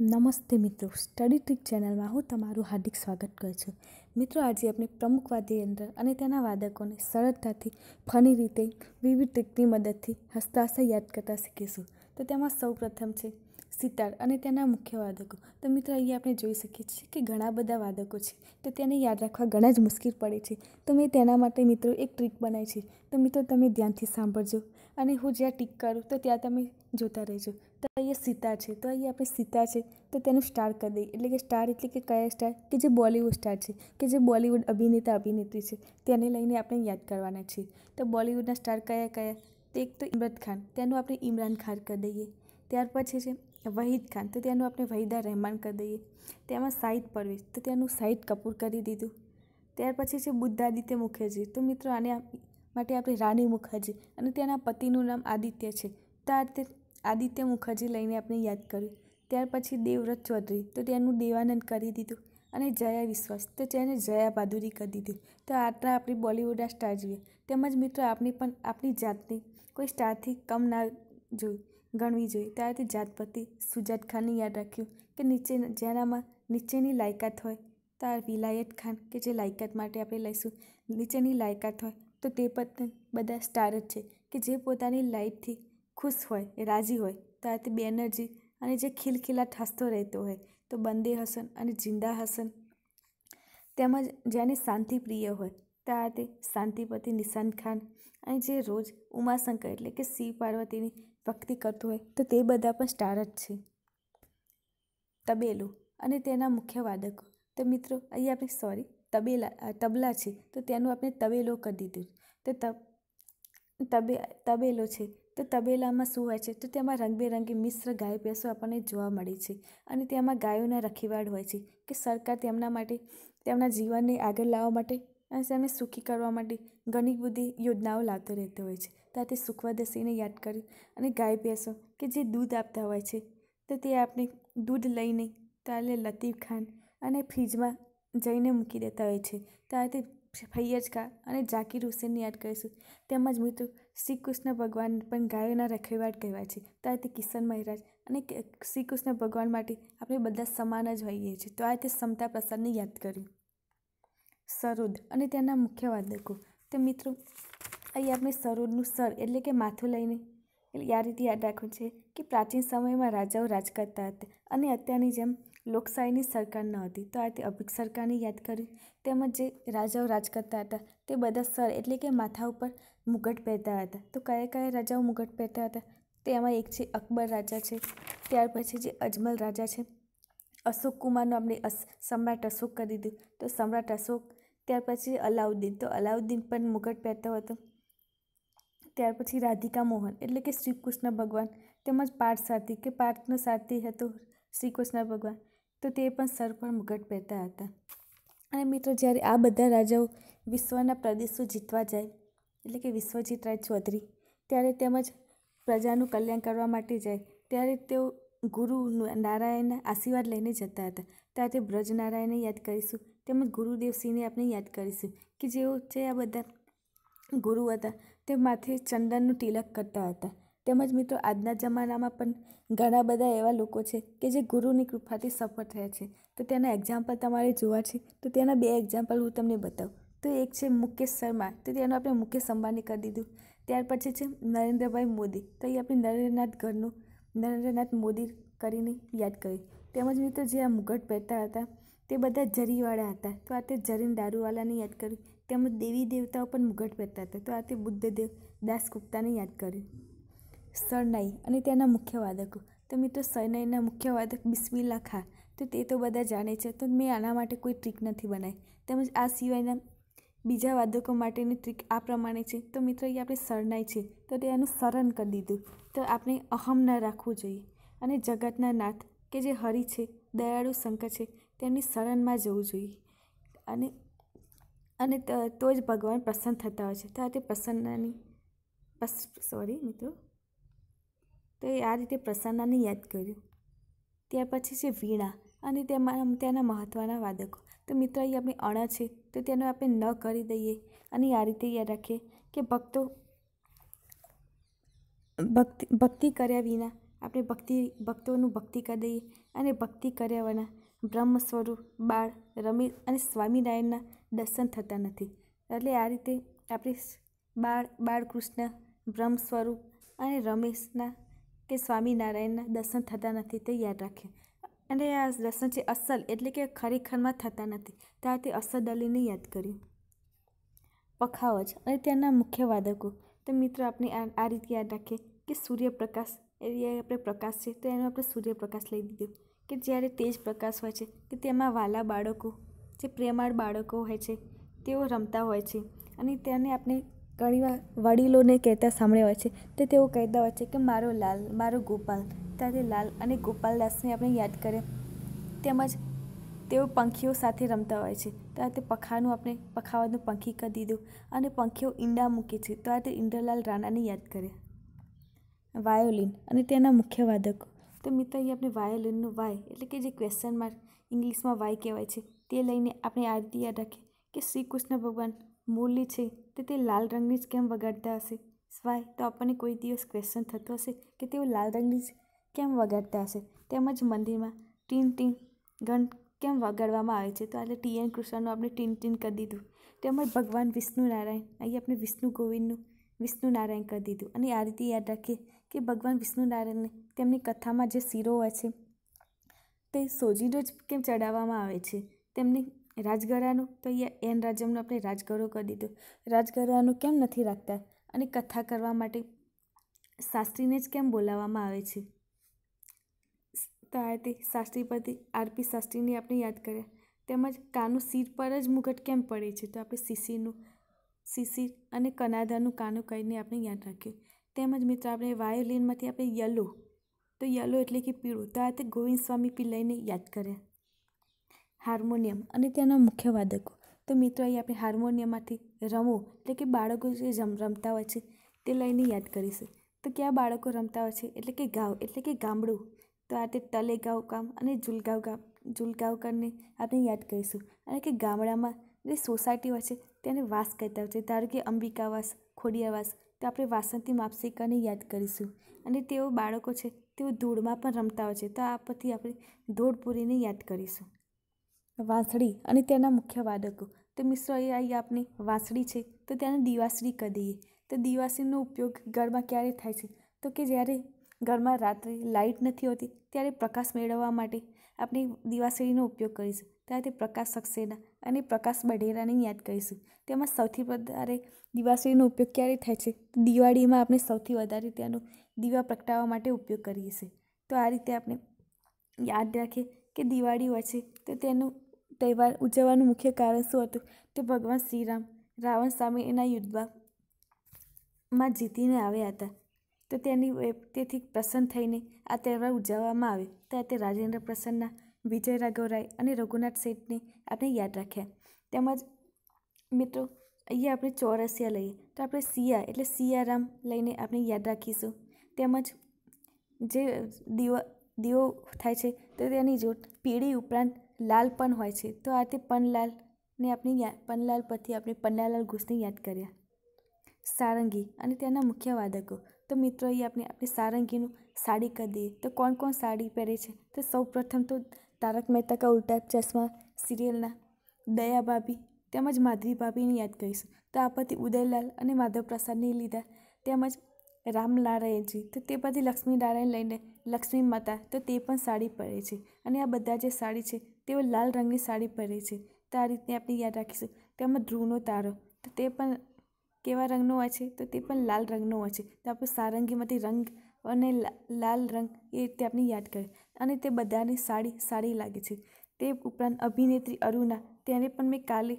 નમસ્તે મિત્રો study trick ચેનલમાં હું તમારું હાર્દિક સ્વાગત કરું છું મિત્રો આજે આપણે પ્રમુખ વાદ્યયંત્ર અને તેના વાદકોને સરળતાથી ફની રીતે વિવિધ ટ્રીકની મદદથી હસ્તાશા યાદ કરતા શીખીશું તો તેમાં સૌ પ્રથમ છે સિતાર અને તેના મુખ્ય વાદકો તો મિત્રો અહીંયા આપણે જોઈ શકીએ છીએ કે ઘણા બધા વાદકો છે તો તેને યાદ રાખવા ઘણા જ મુશ્કેલ પડે છે તો મેં તેના માટે મિત્રો એક ટ્રીક બનાવી છે તો મિત્રો તમે ધ્યાનથી સાંભળજો અને હું જ્યાં ટીક કરું તો ત્યાં તમે જોતા રહેજો અહીંયા સીતા છે તો અહીંયા આપણે સીતા છે તો તેનું સ્ટાર કરી દઈએ એટલે કે સ્ટાર એટલે કે કયા સ્ટાર કે જે બોલિવૂડ સ્ટાર છે કે જે બોલિવૂડ અભિનેતા અભિનેત્રી છે તેને લઈને આપણે યાદ કરવાના છીએ તો બોલિવૂડના સ્ટાર કયા કયા તો એક તો ઇમરત ખાન તેનું આપણે ઇમરાન ખાન કરી દઈએ ત્યાર પછી છે વહીદ ખાન તો તેનું આપણે વહીદા રહેમાન કરી દઈએ તેમાં સાહિદ પરવેશ તો તેનું સાહિદ કપૂર કરી દીધું ત્યાર પછી છે બુદ્ધાદિત્ય મુખર્જી તો મિત્રો આને માટે આપણે રાની મુખર્જી અને તેના પતિનું નામ આદિત્ય છે તો આ રીતે આદિત્ય મુખર્જી લઈને આપણે યાદ કર્યું ત્યાર પછી દેવવ્રત ચૌધરી તો તેનું દેવાનંદ કરી દીધું અને જયા વિશ્વાસ તો તેને જયા બહાદુરી કરી દીધી તો આટલા આપણી બોલિવૂડના સ્ટાર જોઈએ તેમજ મિત્રો આપણી પણ આપણી જાતની કોઈ સ્ટારથી કમ ના જોઈ ગણવી જોઈએ ત્યારે તે જાત પ્રતિ સુજાત ખાનને યાદ રાખ્યું કે નીચે જેનામાં નીચેની લાયકાત હોય તાર વિલાયત ખાન કે જે લાયકાત માટે આપણે લઈશું નીચેની લાયકાત હોય તો તે બધા સ્ટાર જ છે કે જે પોતાની લાઇટથી ખુશ હોય એ રાજી હોય તો આ તે બેનર્જી અને જે ખિલખિલાટ હસતો રહેતો હોય તો બંદે હસન અને જિંદા હસન તેમજ જેની શાંતિ પ્રિય હોય તો આ તે શાંતિપતિ નિશાન ખાન અને જે રોજ ઉમાશંકર એટલે કે શિવ પાર્વતીની ભક્તિ કરતું હોય તો તે બધા પણ સ્ટાર જ છે તબેલું અને તેના મુખ્ય વાદકો તો મિત્રો અહીં આપણે સોરી તબેલા તબલા છે તો તેનું આપણે તબેલો કરી દીધું તો તબે તબેલો છે તો તબેલામાં શું હોય છે તો તેમાં રંગબેરંગી મિશ્ર ગાય ભેંસો આપણને જોવા મળે છે અને તેમાં ગાયોના રખીવાડ હોય છે કે સરકાર તેમના માટે તેમના જીવનને આગળ લાવવા માટે અને તેમને સુખી કરવા માટે ઘણી બધી યોજનાઓ લાવતો રહેતો હોય છે ત્યાંથી તે યાદ કરી અને ગાય ભેંસો કે જે દૂધ આપતા હોય છે તો તે આપણે દૂધ લઈને તાલે લતીફ ખાન અને ફ્રીજમાં જઈને મૂકી દેતા હોય છે ત્યારે ફૈયજ કા અને ઝાકીર હુસેનની યાદ કરીશું તેમજ મિત્રો શ્રી કૃષ્ણ ભગવાન પણ ગાયોના રખેવાડ કહેવાય છે તો આ રીતે કિશન મહિરાજ અને શ્રી કૃષ્ણ ભગવાન માટે આપણે બધા સમાન જ હોઈએ છીએ તો આ રીતે સમતા પ્રસાદને યાદ કર્યું સરોદ અને તેના મુખ્ય વાદકો તો મિત્રો અહીં આપણે સરોદનું સર એટલે કે માથું લઈને એટલે આ રીતે યાદ રાખવું છે કે પ્રાચીન સમયમાં રાજાઓ રાજ કરતા હતા અને અત્યારની જેમ લોકશાહીની સરકાર ન હતી તો આ તે અભિક સરકારને યાદ કરી તેમજ જે રાજાઓ રાજ કરતા હતા તે બધા સર એટલે કે માથા ઉપર મુગટ પહેરતા હતા તો કયા કયા રાજાઓ મુગટ પહેરતા હતા તેમાં એક છે અકબર રાજા છે ત્યાર પછી જે અજમલ રાજા છે અશોક કુમારનો આપણે સમ્રાટ અશોક કરી દીધું તો સમ્રાટ અશોક ત્યાર પછી અલાઉદ્દીન તો અલાઉદ્દીન પણ મુગટ પહેરતો હતો ત્યાર પછી રાધિકા મોહન એટલે કે શ્રીકૃષ્ણ ભગવાન તેમજ પાર્થ સાથી કે પાર્થનો સારથી હતો શ્રીકૃષ્ણ ભગવાન તો તે પણ સર પર મુગટ પહેરતા હતા અને મિત્રો જ્યારે આ બધા રાજાઓ વિશ્વના પ્રદેશો જીતવા જાય એટલે કે વિશ્વજીત રાય ચૌધરી ત્યારે તેમજ પ્રજાનું કલ્યાણ કરવા માટે જાય ત્યારે તેઓ ગુરુ નારાયણના આશીર્વાદ લઈને જતા હતા ત્યારે બ્રજ નારાયણને યાદ કરીશું તેમજ ગુરુદેવસિંહને આપણે યાદ કરીશું કે જેઓ છે આ બધા ગુરુ હતા તે માથે ચંદનનું તિલક કરતા હતા તેમજ મિત્રો આજના જમાનામાં પણ ઘણા બધા એવા લોકો છે કે જે ગુરુની કૃપાથી સફળ થયા છે તો તેના એક્ઝામ્પલ તમારે જોવા છે તો તેના બે એક્ઝામ્પલ હું તમને બતાવું તો એક છે મુકેશ શર્મા તો તેનું આપણે મુકેશ અંબાણી કરી દીધું ત્યાર પછી છે નરેન્દ્રભાઈ મોદી તો એ આપણે નરેન્દ્રનાથ ઘરનું નરેન્દ્રનાથ મોદી કરીને યાદ કર્યું તેમજ મિત્રો જે આ મુગટ પહેરતા હતા તે બધા જરીવાળા હતા તો આ તે જરીન દારૂવાલાને યાદ કર્યું તેમજ દેવી દેવતાઓ પણ મુગટ પહેરતા હતા તો આ તે બુદ્ધદેવ ગુપ્તાને યાદ કર્યું શરણાઈ અને તેના મુખ્ય વાદકો તો મિત્રો શરણાઈના મુખ્ય વાદક બિસ્મિલ્લા ખા તો તે તો બધા જાણે છે તો મેં આના માટે કોઈ ટ્રીક નથી બનાવી તેમજ આ સિવાયના બીજા વાદકો માટેની ટ્રીક આ પ્રમાણે છે તો મિત્રો એ આપણે શરણાઈ છે તો તેનું શરણ કરી દીધું તો આપણે અહમ ન રાખવું જોઈએ અને જગતના નાથ કે જે હરિ છે દયાળુ શંકર છે તેમની શરણમાં જવું જોઈએ અને અને તો જ ભગવાન પ્રસન્ન થતા હોય છે તો આ તે પ્રસન્નની સોરી મિત્રો તો એ આ રીતે પ્રસન્નાને યાદ કર્યું ત્યાર પછી છે વીણા અને તેમાં તેના મહત્ત્વના વાદકો તો મિત્ર એ આપણી અણ છે તો તેનો આપણે ન કરી દઈએ અને આ રીતે યાદ રાખીએ કે ભક્તો ભક્તિ ભક્તિ કર્યા વિના આપણે ભક્તિ ભક્તોનું ભક્તિ કરી દઈએ અને ભક્તિ કર્યા વિના બ્રહ્મ સ્વરૂપ બાળ રમી અને સ્વામિનારાયણના દર્શન થતા નથી એટલે આ રીતે આપણે બાળ બાળકૃષ્ણ બ્રહ્મ સ્વરૂપ અને રમેશના કે સ્વામિનારાયણના દર્શન થતા નથી તે યાદ રાખે અને આ દર્શન છે અસલ એટલે કે ખરેખરમાં થતા નથી તે અસદ અલીને યાદ કર્યું પખાવજ અને ત્યાંના મુખ્ય વાદકો તો મિત્રો આપણે આ રીતે યાદ રાખીએ કે સૂર્યપ્રકાશ એ આપણે પ્રકાશ છે તો એનો આપણે સૂર્યપ્રકાશ લઈ દીધો કે જ્યારે તેજ પ્રકાશ હોય છે કે તેમાં વાલા બાળકો જે પ્રેમાળ બાળકો હોય છે તેઓ રમતા હોય છે અને તેને આપણે ઘણીવાર વડીલોને કહેતા સાંભળ્યા હોય છે તે તેઓ કહેતા હોય છે કે મારો લાલ મારો ગોપાલ ત્યારે લાલ અને ગોપાલદાસને આપણે યાદ કરે તેમજ તેઓ પંખીઓ સાથે રમતા હોય છે ત્યારે તે પખાનું આપણે પખાવાનું પંખી કરી દીધું અને પંખીઓ ઈંડા મૂકે છે તો આ તે ઇન્દ્રલાલ રાણાને યાદ કરે વાયોલિન અને તેના મુખ્ય વાદકો તો મિત્રો અહીં આપણે વાયોલિનનું વાય એટલે કે જે ક્વેશ્ચન માર્ક ઇંગ્લિશમાં વાય કહેવાય છે તે લઈને આપણે આ યાદ રાખીએ કે શ્રી કૃષ્ણ ભગવાન મૂલી છે તે તે લાલ રંગની જ કેમ વગાડતા હશે સ્વાય તો આપણને કોઈ દિવસ ક્વેશ્ચન થતો હશે કે તેઓ લાલ રંગની જ કેમ વગાડતા હશે તેમજ મંદિરમાં ટીન ટીન ગણ કેમ વગાડવામાં આવે છે તો આજે ટી એન કૃષ્ણનું આપણે ટીન ટીન કરી દીધું તેમજ ભગવાન વિષ્ણુ નારાયણ અહીં આપણે વિષ્ણુ ગોવિંદનું વિષ્ણુ નારાયણ કરી દીધું અને આ રીતે યાદ રાખીએ કે ભગવાન વિષ્ણુ નારાયણને તેમની કથામાં જે શીરો હોય છે તે સોજીનો જ કેમ ચડાવવામાં આવે છે તેમની રાજઘરાનું તો અહીંયા એન રાજમનું આપણે રાજઘરો કરી દીધું રાજગરાનું કેમ નથી રાખતા અને કથા કરવા માટે શાસ્ત્રીને જ કેમ બોલાવવામાં આવે છે તો આ રીતે આરપી શાસ્ત્રીને આપણે યાદ કર્યા તેમજ કાનું શિર પર જ મુગટ કેમ પડે છે તો આપણે શિશીનું શિશિર અને કનાદાનું કાનું કરીને આપણે યાદ રાખ્યું તેમજ મિત્રો આપણે વાયોલિનમાંથી આપણે યલો તો યલો એટલે કે પીળો તો આ તે ગોવિંદ સ્વામી પિલ્લાઈને યાદ કર્યા હાર્મોનિયમ અને તેના મુખ્ય વાદકો તો મિત્રો અહીં આપણે હાર્મોનિયમમાંથી રમો એટલે કે બાળકો જે રમતા હોય છે તે લઈને યાદ કરીશું તો કયા બાળકો રમતા હોય છે એટલે કે ગાવ એટલે કે ગામડું તો આ તે તલે ગાવ કામ અને ઝુલગાવ ગામ જુલગાવ કરીને આપણે યાદ કરીશું અને કે ગામડામાં જે સોસાયટી હોય છે તેને વાસ કહેતા હોય છે ધારો કે અંબિકાવાસ ખોડિયાવાસ તો આપણે વાસંતી માપસિકાને યાદ કરીશું અને તેઓ બાળકો છે તેઓ ધૂળમાં પણ રમતા હોય છે તો આ પરથી આપણે ધૂળપુરીને યાદ કરીશું વાંસળી અને તેના મુખ્ય વાદકો તો મિશ્ર એ આઈ આપની વાંસળી છે તો તેને દિવાસળી કહી દઈએ તો દિવાસળીનો ઉપયોગ ઘરમાં ક્યારે થાય છે તો કે જ્યારે ઘરમાં રાત્રે લાઇટ નથી હોતી ત્યારે પ્રકાશ મેળવવા માટે આપણે દિવાસળીનો ઉપયોગ કરીશું ત્યારે તે પ્રકાશ સક્સેના અને પ્રકાશ બઢેરાને યાદ કરીશું તેમાં સૌથી વધારે દિવાસળીનો ઉપયોગ ક્યારે થાય છે દિવાળીમાં આપણે સૌથી વધારે તેનો દીવા પ્રગટાવવા માટે ઉપયોગ કરીએ છીએ તો આ રીતે આપણે યાદ રાખીએ કે દિવાળી હોય છે તો તેનું તહેવાર ઉજવવાનું મુખ્ય કારણ શું હતું તે ભગવાન શ્રીરામ રાવણ સામે એના યુદ્ધમાં માં જીતીને આવ્યા હતા તો તેની તેથી પ્રસન્ન થઈને આ તહેવાર ઉજવવામાં આવે ત્યારે તે રાજેન્દ્ર પ્રસન્નના વિજય રાઘવરાય અને રઘુનાથ શેઠને આપણે યાદ રાખ્યા તેમજ મિત્રો અહીંયા આપણે ચોરસિયા લઈએ તો આપણે સિયા એટલે સિયારામ લઈને આપણે યાદ રાખીશું તેમજ જે દીવો દીવો થાય છે તો તેની જોત પીળી ઉપરાંત લાલ પણ હોય છે તો આ તે પનલાલને આપણે પનલાલ પરથી આપણે પન્નાલાલ ઘોષને યાદ કર્યા સારંગી અને તેના મુખ્ય વાદકો તો મિત્રો એ આપણે આપણે સારંગીનું સાડી કરી દઈએ તો કોણ કોણ સાડી પહેરે છે તો સૌપ્રથમ તો તારક મહેતા કા ઉલ્ટા ચશ્મા સિરિયલના દયા ભાભી તેમજ માધવી ભાભીને યાદ કરીશું તો આ પરથી ઉદયલાલ અને માધવ પ્રસાદને લીધા તેમજ રામનારાયણજી તો તે પછી લક્ષ્મી નારાયણ લઈને લક્ષ્મી માતા તો તે પણ સાડી પહેરે છે અને આ બધા જે સાડી છે તેઓ લાલ રંગની સાડી પહેરે છે તો આ રીતે આપણે યાદ રાખીશું તેમાં ધ્રુવનો તારો તો તે પણ કેવા રંગનો હોય છે તો તે પણ લાલ રંગનો હોય છે તો આપણે સારંગીમાંથી રંગ અને લાલ રંગ એ રીતે આપણે યાદ કરે અને તે બધાની સાડી સારી લાગે છે તે ઉપરાંત અભિનેત્રી અરુણા તેને પણ મેં કાલે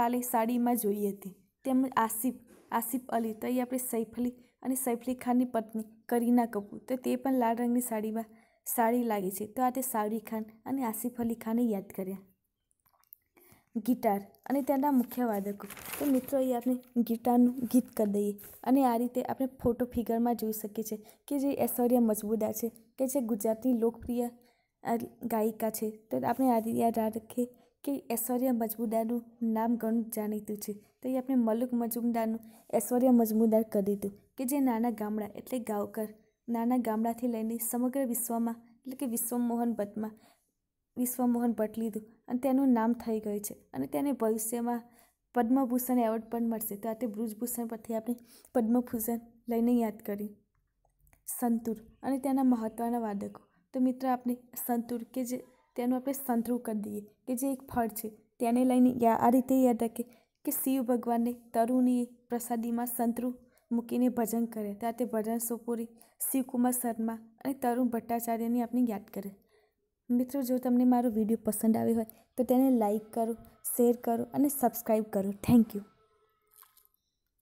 કાલે સાડીમાં જોઈ હતી તેમજ આસિફ આસિફ અલી તો એ આપણે સૈફ અલી અને સૈફ અલી ખાનની પત્ની કરીના કપૂર તો તે પણ લાલ રંગની સાડીમાં સારી લાગે છે તો આ તે સાવરી ખાન અને આસિફ અલી ખાને યાદ કર્યા ગિટાર અને તેના મુખ્ય વાદકો તો મિત્રો એ આપણે ગિટારનું ગીત કરી દઈએ અને આ રીતે આપણે ફોટો ફિગરમાં જોઈ શકીએ છીએ કે જે ઐશ્વર્ય મજબૂદા છે કે જે ગુજરાતની લોકપ્રિય ગાયિકા છે તો આપણે આ રીતે યાદ રાખીએ કે ઐશ્વર્ય મજમુદારનું નામ ઘણું જાણીતું છે તો એ આપણે મલુક મજમુદારનું ઐશ્વર્ય મજમુદાર કરી દીધું કે જે નાના ગામડા એટલે ગાવકર નાના ગામડાથી લઈને સમગ્ર વિશ્વમાં એટલે કે વિશ્વમોહન ભટ્ટમાં વિશ્વમોહન ભટ્ટ લીધું અને તેનું નામ થઈ ગયું છે અને તેને ભવિષ્યમાં પદ્મભૂષણ એવોર્ડ પણ મળશે તો આ તે બ્રુજભૂષણ પરથી આપણે પદ્મભૂષણ લઈને યાદ કરી સંતુર અને તેના મહત્ત્વના વાદકો તો મિત્ર આપણે સંતુર કે જે તેનું આપણે સંતરું કરી દઈએ કે જે એક ફળ છે તેને લઈને આ રીતે યાદ રાખીએ કે શિવ ભગવાનને તરુણીએ પ્રસાદીમાં સંતરું મૂકીને ભજન કરે ત્યારે તે ભજન સોપુરી શિવકુમાર શર્મા અને તરુણ ભટ્ટાચાર્યની આપણે યાદ કરે મિત્રો જો તમને મારો વિડીયો પસંદ આવ્યો હોય તો તેને લાઇક કરો શેર કરો અને સબસ્ક્રાઈબ કરો થેન્ક યુ